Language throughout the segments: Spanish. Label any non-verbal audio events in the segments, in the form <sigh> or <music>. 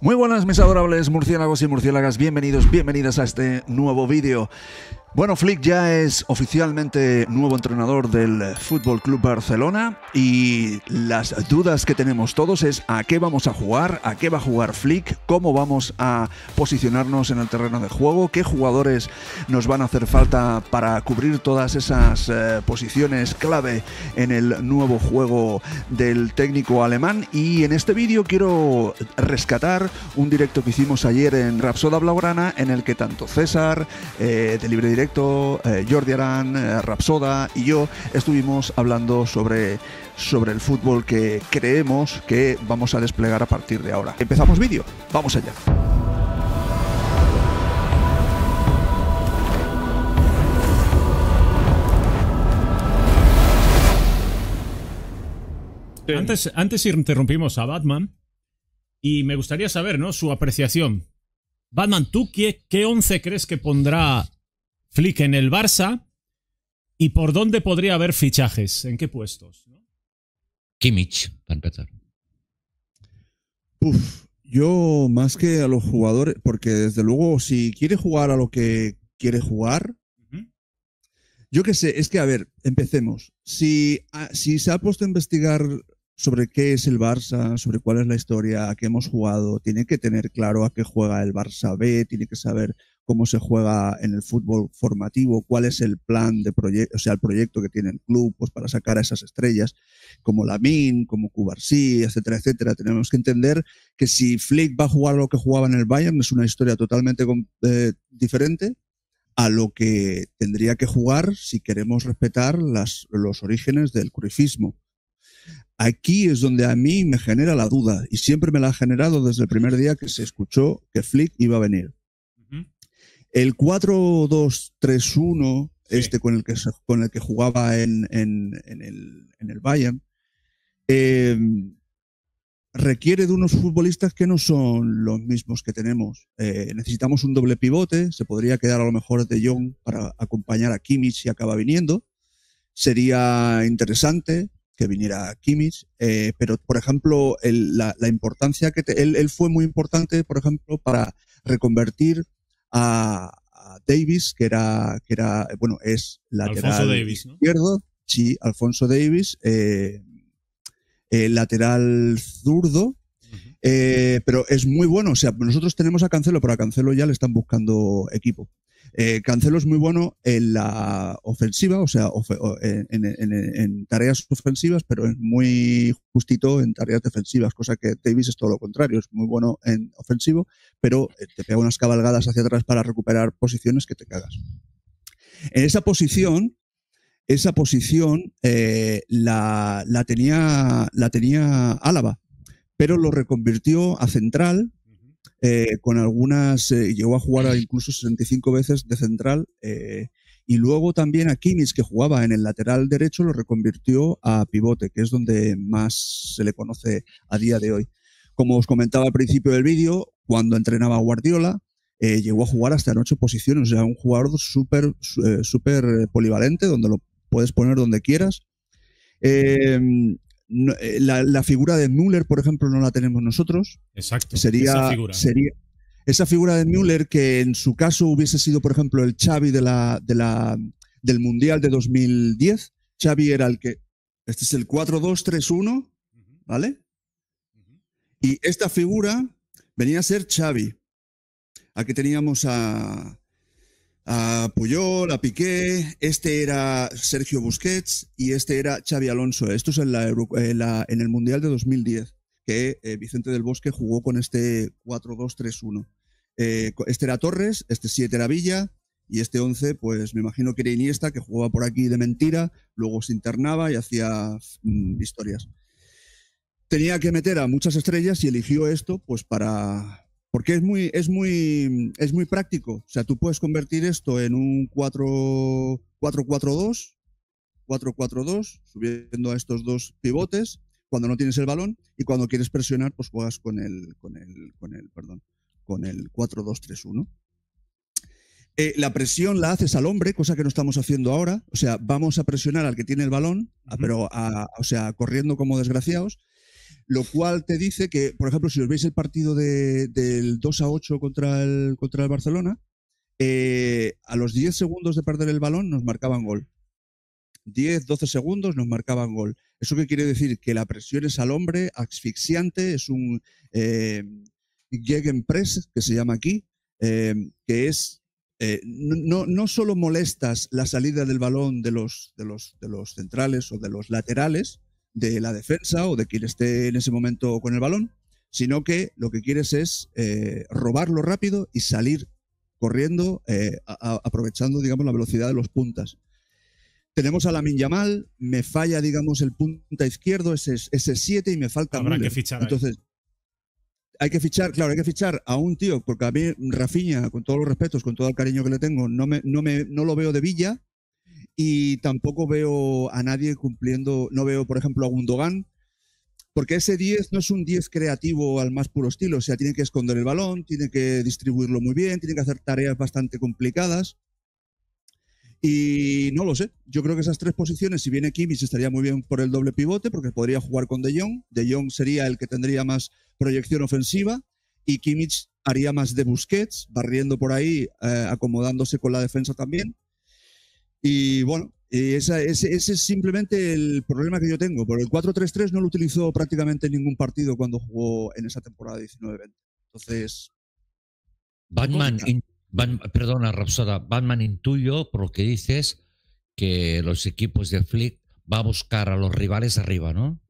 Muy buenas mis adorables murciélagos y murciélagas, bienvenidos, bienvenidas a este nuevo vídeo. Bueno, Flick ya es oficialmente nuevo entrenador del Fútbol Club Barcelona y las dudas que tenemos todos es a qué vamos a jugar, a qué va a jugar Flick, cómo vamos a posicionarnos en el terreno de juego, qué jugadores nos van a hacer falta para cubrir todas esas eh, posiciones clave en el nuevo juego del técnico alemán. Y en este vídeo quiero rescatar un directo que hicimos ayer en Rapsoda Blaugrana en el que tanto César, eh, de Libre directo, eh, Jordi Arán, eh, Rapsoda y yo estuvimos hablando sobre, sobre el fútbol que creemos que vamos a desplegar a partir de ahora. Empezamos vídeo, vamos allá. Antes, antes interrumpimos a Batman y me gustaría saber su apreciación. Batman, ¿tú qué, qué once crees que pondrá Flick en el Barça y por dónde podría haber fichajes, en qué puestos. ¿no? Kimmich, para empezar. yo más que a los jugadores, porque desde luego si quiere jugar a lo que quiere jugar, yo qué sé, es que a ver, empecemos. Si, ah, si se ha puesto a investigar sobre qué es el Barça, sobre cuál es la historia, a qué hemos jugado, tiene que tener claro a qué juega el Barça B, tiene que saber cómo se juega en el fútbol formativo, cuál es el plan de proyecto, o sea, el proyecto que tiene el club pues, para sacar a esas estrellas, como Lamin, como Cubarsí, etcétera, etcétera. Tenemos que entender que si Flick va a jugar lo que jugaba en el Bayern, es una historia totalmente eh, diferente a lo que tendría que jugar si queremos respetar los orígenes del cruifismo. Aquí es donde a mí me genera la duda y siempre me la ha generado desde el primer día que se escuchó que Flick iba a venir el 4-2-3-1, este con el que, con el que jugaba en, el, Bayern, em, requiere de unos futbolistas que no son los mismos que tenemos. Eh, necesitamos un doble pivote, se podría quedar a lo mejor de Jong para acompañar a Kimmich si acaba viniendo. Sería interesante que viniera Kimmich, eh, pero por ejemplo, la, importancia que él, fue muy importante, por ejemplo, para reconvertir a, Davis, que era, que era, bueno, es lateral Alfonso Davis, izquierdo. Sí, Alfonso Davis, eh, eh lateral zurdo. Eh, pero es muy bueno, o sea, nosotros tenemos a Cancelo, pero a Cancelo ya le están buscando equipo. Eh, Cancelo es muy bueno en la ofensiva, o sea, eh, en, tareas ofensivas, pero es muy justito en tareas defensivas, cosa que Davis es todo lo contrario, es muy bueno en ofensivo, pero eh, te pega unas cabalgadas hacia atrás para recuperar posiciones que te cagas. En esa posición, esa posición la, tenía, la tenía Álava, pero lo reconvirtió a central eh, con algunas, eh, llegó a jugar incluso 65 veces de central. Eh, y luego también a Kimmich, que jugaba en el lateral derecho, lo reconvirtió a pivote, que es donde más se le conoce a día de hoy. Como os comentaba al principio del vídeo, cuando entrenaba a Guardiola, llegó a jugar hasta en ocho posiciones, o sea, un jugador súper súper polivalente, donde lo puedes poner donde quieras. Eh, la, figura de Müller, por ejemplo, no la tenemos nosotros. Exacto. Sería esa figura. Sería, esa figura de Müller que en su caso hubiese sido, por ejemplo, el Xavi de la, del Mundial de 2010. Xavi era el que... Este es el 4-2-3-1, ¿vale? Y esta figura venía a ser Xavi. Aquí teníamos a, a Puyol, a Piqué, este era Sergio Busquets y este era Xavi Alonso. Esto es en, el Mundial de 2010, que eh, Vicente del Bosque jugó con este 4-2-3-1. Eh, este era Torres, este 7 era Villa y este 11, pues me imagino que era Iniesta, que jugaba por aquí de mentira, luego se internaba y hacía mm, historias. Tenía que meter a muchas estrellas y eligió esto pues para, porque es muy, es muy, es muy práctico. O sea, tú puedes convertir esto en un 4-4-2, 4-4-2, subiendo a estos dos pivotes cuando no tienes el balón y cuando quieres presionar, pues juegas con el, con el, con el, perdón, con el 4-2-3-1. Eh, la presión la haces al hombre, cosa que no estamos haciendo ahora. O sea, vamos a presionar al que tiene el balón, pero o sea, corriendo como desgraciados lo cual te dice que, por ejemplo, si os veis el partido del 2 a 8 contra el, contra el Barcelona, eh, a los 10 segundos de perder el balón nos marcaban gol. 10, 12 segundos nos marcaban gol. ¿Eso qué quiere decir? Que la presión es al hombre, asfixiante, es un eh, Gegenpress, que se llama aquí, eh, que es no, no, solo molestas la salida del balón de los, de los, de los centrales o de los laterales, de la defensa o de quien esté en ese momento con el balón, sino que lo que quieres es eh, robarlo rápido y salir corriendo, eh, aprovechando, digamos, la velocidad de los puntas. Tenemos a la Minyamal, me falla, digamos, el punta izquierdo, ese 7 y me falta Habrá que fichar. Entonces, hay que fichar, claro, hay que fichar a un tío, porque a mí Rafiña, con todos los respetos, con todo el cariño que le tengo, no, me, no, me, no lo veo de Villa, y tampoco veo a nadie cumpliendo, no veo, por ejemplo, a Gundogan, porque ese 10 no es un 10 creativo al más puro estilo, o sea, tiene que esconder el balón, tiene que distribuirlo muy bien, tiene que hacer tareas bastante complicadas. Y no lo sé, yo creo que esas tres posiciones, si viene Kimmich estaría muy bien por el doble pivote, porque podría jugar con De Jong, De Jong sería el que tendría más proyección ofensiva y Kimmich haría más de Busquets, barriendo por ahí, eh, acomodándose con la defensa también. Y bueno, ese, es simplemente el problema que yo tengo. porque el 4-3-3 no lo utilizó prácticamente en ningún partido cuando jugó en esa temporada 19-20. Entonces. Batman, perdona, Rapsoda, Batman intuyo por lo que dices que los equipos de Flick va a buscar a los rivales arriba, ¿no?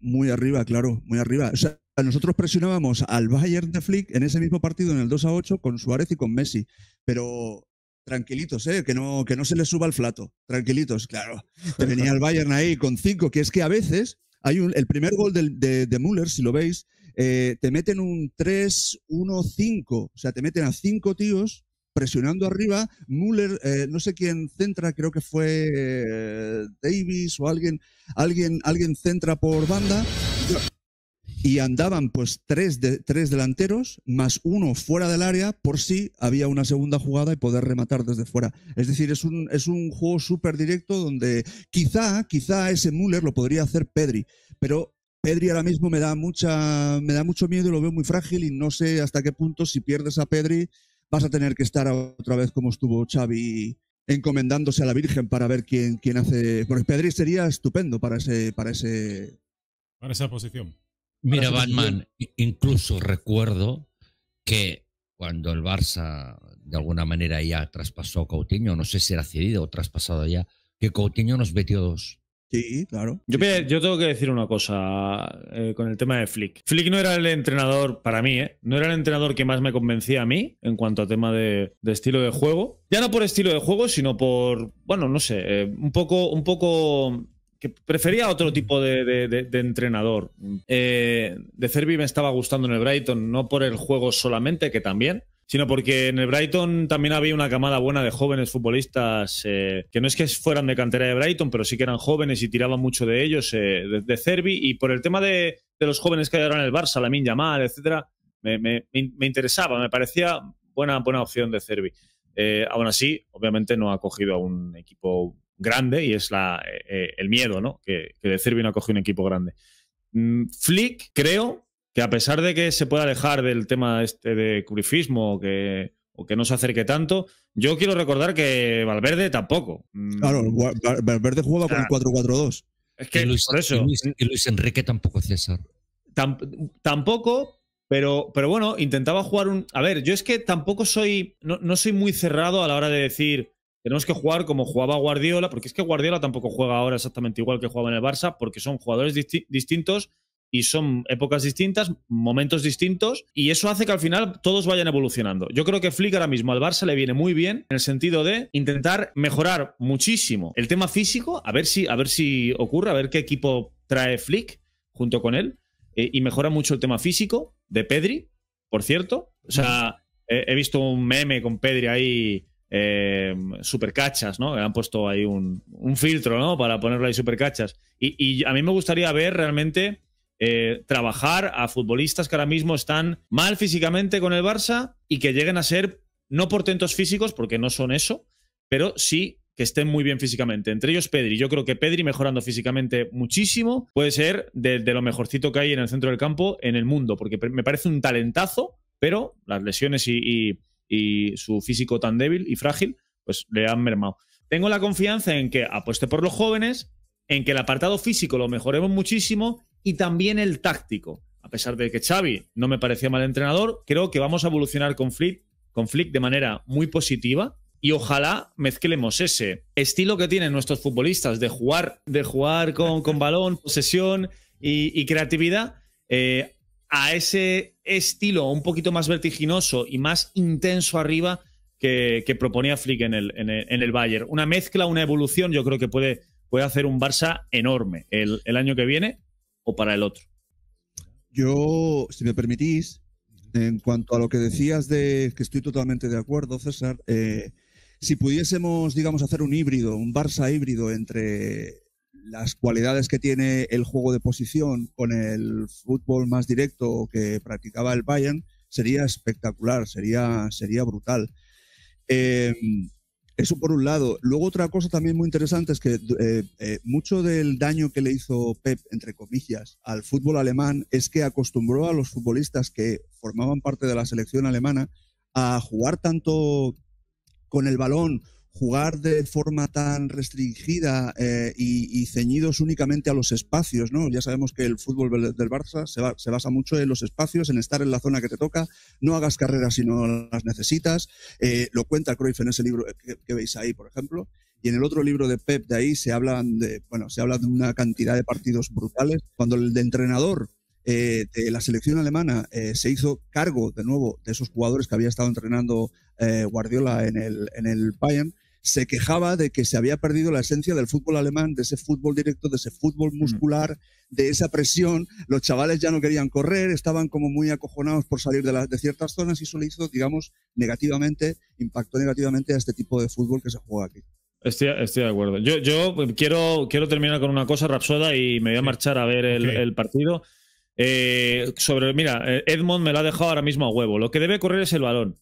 Muy arriba, claro, muy arriba. O sea, nosotros presionábamos al Bayern de Flick en ese mismo partido, en el 2 a 8, con Suárez y con Messi. Pero tranquilitos, ¿eh? que, no, que no se les suba el flato, tranquilitos, claro. Te venía el Bayern ahí con cinco, que es que a veces hay un, el primer gol de, de, Müller, si lo veis, eh, te meten un 3-1-5, o sea, te meten a cinco tíos presionando arriba, Müller, eh, no sé quién centra, creo que fue eh, Davis o alguien, alguien, alguien centra por banda y andaban pues tres, de, tres delanteros más uno fuera del área por si había una segunda jugada y poder rematar desde fuera. Es decir, es un, es un juego súper directo donde quizá, quizá ese Müller lo podría hacer Pedri, pero Pedri ahora mismo me da, mucha, me da mucho miedo y lo veo muy frágil y no sé hasta qué punto si pierdes a Pedri vas a tener que estar otra vez como estuvo Xavi encomendándose a la Virgen para ver quién, quién hace... Porque Pedri sería estupendo para, ese, para, ese... para esa posición. Mira, Batman, incluso recuerdo que cuando el Barça de alguna manera ya traspasó a Coutinho, no sé si era cedido o traspasado ya, que Coutinho nos metió dos. Sí, claro. Yo, tengo que decir una cosa eh, con el tema de Flick. Flick no era el entrenador, para mí, eh, no era el entrenador que más me convencía a mí en cuanto a tema de, estilo de juego. Ya no por estilo de juego, sino por, bueno, no sé, eh, un poco, un poco que prefería otro tipo de, entrenador. Eh, de Cervi me estaba gustando en el Brighton, no por el juego solamente, que también, sino porque en el Brighton también había una camada buena de jóvenes futbolistas eh, que no es que fueran de cantera de Brighton, pero sí que eran jóvenes y tiraban mucho de ellos, eh, de, Cervi. Y por el tema de, los jóvenes que hay ahora en el Barça, la Yamal, etcétera, me, interesaba, me parecía buena, buena opción de Cervi. aún así, obviamente no ha cogido a un equipo grande y es la, eh, eh, el miedo, ¿no? Que, que de a un equipo grande. Mm, Flick, creo que a pesar de que se pueda alejar del tema este de curifismo o que, no se acerque tanto, yo quiero recordar que Valverde tampoco. Mm. Claro, Valverde jugaba con el 4-4-2. Es que Luis, Enrique tampoco, César. tampoco, pero, pero bueno, intentaba jugar un. A ver, yo es que tampoco soy. no soy muy cerrado a la hora de decir tenemos que jugar como jugaba Guardiola, porque es que Guardiola tampoco juega ahora exactamente igual que jugaba en el Barça, porque son jugadores distintos y son épocas distintas, momentos distintos, y eso hace que al final todos vayan evolucionando. Yo creo que Flick ahora mismo al Barça le viene muy bien en el sentido de intentar mejorar muchísimo el tema físico, a ver si, a ver si ocurre, a ver qué equipo trae Flick junto con él, eh, y mejora mucho el tema físico de Pedri, por cierto. O sea, he visto un meme con Pedri ahí Em, supercachas, ¿no? Han puesto ahí un, filtro, ¿no? Para ponerlo ahí supercachas. Y, y a mí me gustaría ver realmente eh, trabajar a futbolistas que ahora mismo están mal físicamente con el Barça y que lleguen a ser no tentos físicos, porque no son eso, pero sí que estén muy bien físicamente. Entre ellos Pedri. Yo creo que Pedri mejorando físicamente muchísimo puede ser de, lo mejorcito que hay en el centro del campo en el mundo, porque me parece un talentazo, pero las lesiones y, y su físico tan débil y frágil, pues le han mermado. Tengo la confianza en que apueste por los jóvenes, en que el apartado físico lo mejoremos muchísimo y también el táctico. A pesar de que Xavi no me parecía mal entrenador, creo que vamos a evolucionar con Flick, con Flick de manera muy positiva y ojalá mezclemos ese estilo que tienen nuestros futbolistas de jugar, de jugar con, balón, posesión y, creatividad eh, a ese estilo un poquito más vertiginoso y más intenso arriba que, proponía Flick en el, en, Bayern. Una mezcla, una evolución, yo creo que puede, puede hacer un Barça enorme el, año que viene o para el otro. Yo, si me permitís, en cuanto a lo que decías de que estoy totalmente de acuerdo, César, eh, si pudiésemos, digamos, hacer un híbrido, un Barça híbrido entre las cualidades que tiene el juego de posición con el fútbol más directo que practicaba el Bayern sería espectacular, sería, sería brutal. Eh, eso por un lado. Luego otra cosa también muy interesante es que eh, eh, mucho del daño que le hizo Pep, entre comillas, al fútbol alemán es que acostumbró a los futbolistas que formaban parte de la selección alemana a jugar tanto con el balón jugar de forma tan restringida eh, y, ceñidos únicamente a los espacios, ¿no? Ya sabemos que el fútbol del Barça se, basa mucho en los espacios, en estar en la zona que te toca, no hagas carreras si no las necesitas, eh, lo cuenta Cruyff en ese libro que, veis ahí, por ejemplo, y en el otro libro de Pep de ahí se hablan de, bueno, se habla de una cantidad de partidos brutales, cuando el de entrenador eh, de la selección alemana se hizo cargo de nuevo de esos jugadores que había estado entrenando Guardiola en el, en el Bayern, se quejaba de que se había perdido la esencia del fútbol alemán, de ese fútbol directo, de ese fútbol mm. muscular, de esa presión. Los chavales ya no querían correr, estaban como muy acojonados por salir de, de ciertas zonas y eso le hizo, digamos, negativamente, impactó negativamente a este tipo de fútbol que se juega aquí. Estoy, de acuerdo. Yo, quiero, quiero terminar con una cosa, Rapsoda, y me voy a marchar a ver el, partido. Eh, sobre, mira, eh, Edmond me lo ha dejado ahora mismo a huevo. Lo que debe correr es el balón.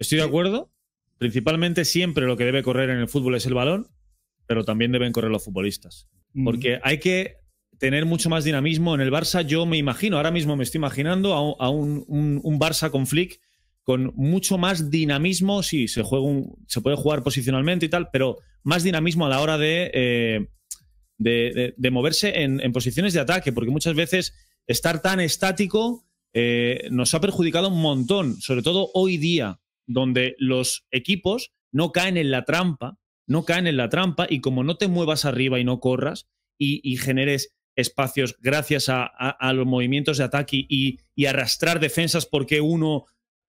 Estoy de acuerdo, Principalmente siempre lo que debe correr en el fútbol es el balón, pero también deben correr los futbolistas. Porque hay que tener mucho más dinamismo en el Barça. Yo me imagino, ahora mismo me estoy imaginando a un, Barça con Flick con mucho más dinamismo, sí, se, juega un, se puede jugar posicionalmente y tal, pero más dinamismo a la hora de, eh, de, moverse en, en, posiciones de ataque, porque muchas veces estar tan estático eh, nos ha perjudicado un montón, sobre todo hoy día, donde los equipos no caen en la trampa, no caen en la trampa y como no te muevas arriba y no corras y, generes espacios gracias a, los movimientos de ataque y, arrastrar defensas porque uno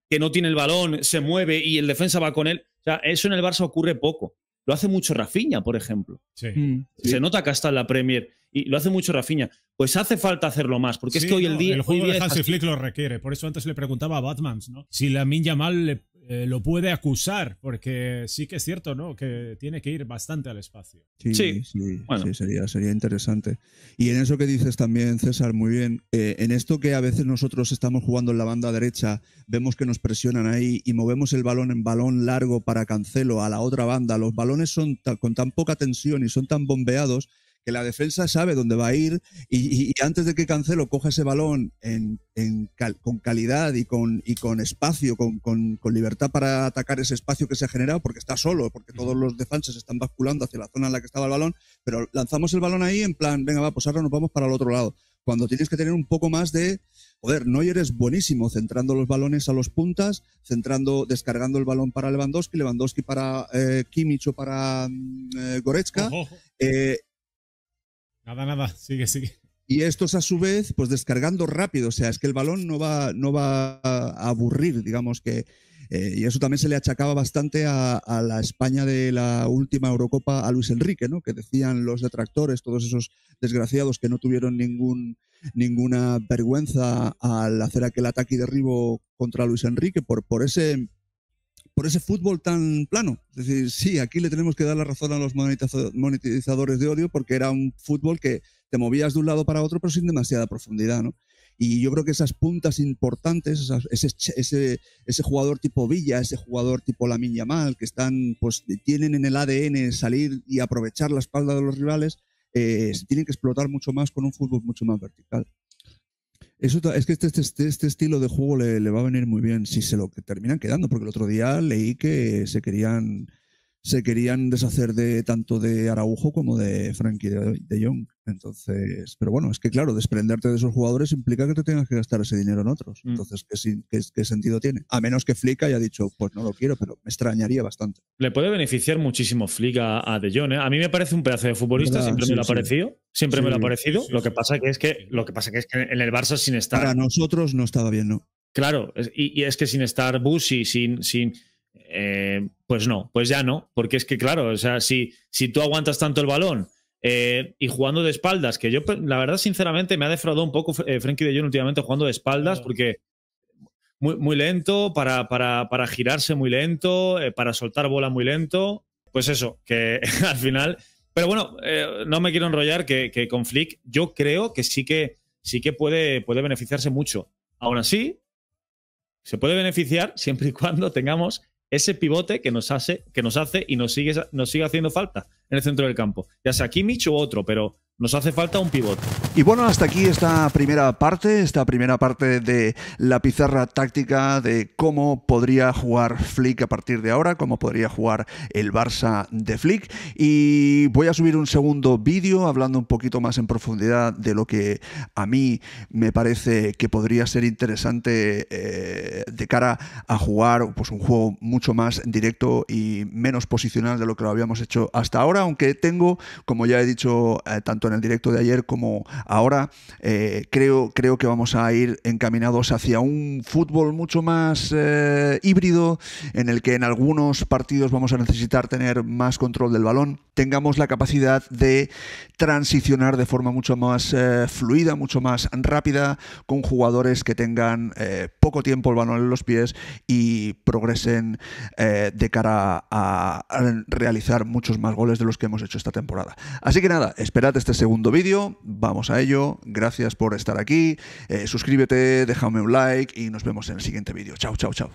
que no tiene el balón se mueve y el defensa va con él. O eso en el Barça ocurre poco. Lo hace mucho Rafinha, por ejemplo. Mm. Se nota que hasta en la Premier. Y lo hace mucho Rafinha. Pues hace falta hacerlo más, porque es que hoy el día. El juego de Hansi Flick lo requiere. Por eso antes le preguntaba a Batman, Si la Minja Mal le eh, lo puede acusar, porque sí que es cierto, ¿no? Que tiene que ir bastante al espacio. Sí, sería, sería interesante. Y en eso que dices también, César, muy bien, eh, en esto que a veces nosotros estamos jugando en la banda derecha, vemos que nos presionan ahí y movemos el balón en balón largo para cancelo a la otra banda, los balones son con tan poca tensión y son tan bombeados que la defensa sabe dónde va a ir y, antes de que Cancelo coja ese balón con calidad y con, espacio, con, libertad para atacar ese espacio que se ha generado, porque está solo, porque todos los defensas están basculando hacia la zona en la que estaba el balón, pero lanzamos el balón ahí en plan, venga, va, pues ahora nos vamos para el otro lado. Cuando tienes que tener un poco más de, joder, Neuer es buenísimo centrando los balones a los puntas, centrando, descargando el balón para Lewandowski, Lewandowski para eh, Kimmich o para mm, eh, Goretzka. Eh, Nada, nada, sigue, sigue. Y estos a su vez, pues descargando rápido, o sea, es que el balón no va, no va a aburrir, digamos que... Eh, y eso también se le achacaba bastante a, la España de la última Eurocopa a Luis Enrique, ¿no? que decían los detractores, todos esos desgraciados que no tuvieron ningún, ninguna vergüenza al hacer aquel ataque y derribo contra Luis Enrique por, por ese por ese fútbol tan plano. Es decir, sí, aquí le tenemos que dar la razón a los monetizadores de odio porque era un fútbol que te movías de un lado para otro pero sin demasiada profundidad, ¿no? Y yo creo que esas puntas importantes, ese, jugador tipo Villa, ese jugador tipo Lamin Mal, que están, pues, tienen en el ADN salir y aprovechar la espalda de los rivales, eh, se tienen que explotar mucho más con un fútbol mucho más vertical es que este, este, este, este, estilo de juego le, va a venir muy bien si se lo que terminan quedando, porque el otro día leí que se querían se querían deshacer de tanto de Araujo como de Frankie de, young Entonces, pero bueno, es que claro, desprenderte de esos jugadores implica que te tengas que gastar ese dinero en otros. Mm. Entonces, ¿qué, sentido tiene? A menos que Flick haya dicho, pues no lo quiero, pero me extrañaría bastante. Le puede beneficiar muchísimo Flick a, De Jong. ¿eh? A mí me parece un pedazo de futbolista, siempre me lo ha parecido. Siempre me lo ha parecido. lo que pasa que es que lo que pasa que es que en el Barça sin estar. Para nosotros no estaba bien, ¿no? Claro, y, es que sin estar Busi, sin, sin eh, pues no, pues ya no, porque es que claro, o sea, si, si tú aguantas tanto el balón eh, y jugando de espaldas, que yo la verdad sinceramente me ha defraudado un poco Frankie eh, de Jong últimamente jugando de espaldas porque muy, muy lento, para, para, girarse muy lento, eh, para soltar bola muy lento, pues eso, que <laughs> al final... Pero bueno, no me quiero enrollar que, con Flick yo creo que sí que, sí que puede, puede beneficiarse mucho. Aún así, se puede beneficiar siempre y cuando tengamos ese pivote que nos hace, que nos hace y nos sigue, nos sigue haciendo falta en el centro del campo. Ya sea Kimmich u otro, pero nos hace falta un pivot. Y bueno, hasta aquí esta primera parte, esta primera parte de la pizarra táctica de cómo podría jugar Flick a partir de ahora, cómo podría jugar el Barça de Flick. Y voy a subir un segundo vídeo hablando un poquito más en profundidad de lo que a mí me parece que podría ser interesante eh, de cara a jugar pues, un juego mucho más directo y menos posicional de lo que lo habíamos hecho hasta ahora, aunque tengo, como ya he dicho eh, tanto el directo de ayer como ahora, eh, creo, creo que vamos a ir encaminados hacia un fútbol mucho más eh, híbrido, en el que en algunos partidos vamos a necesitar tener más control del balón, tengamos la capacidad de transicionar de forma mucho más eh, fluida, mucho más rápida, con jugadores que tengan poco tiempo el balón en los pies y progresen de cara a, a realizar muchos más goles de los que hemos hecho esta temporada. Así que nada, esperad este segundo vídeo. Vamos a ello. Gracias por estar aquí. Eh, suscríbete, déjame un like y nos vemos en el siguiente vídeo. Chao, chao, chao.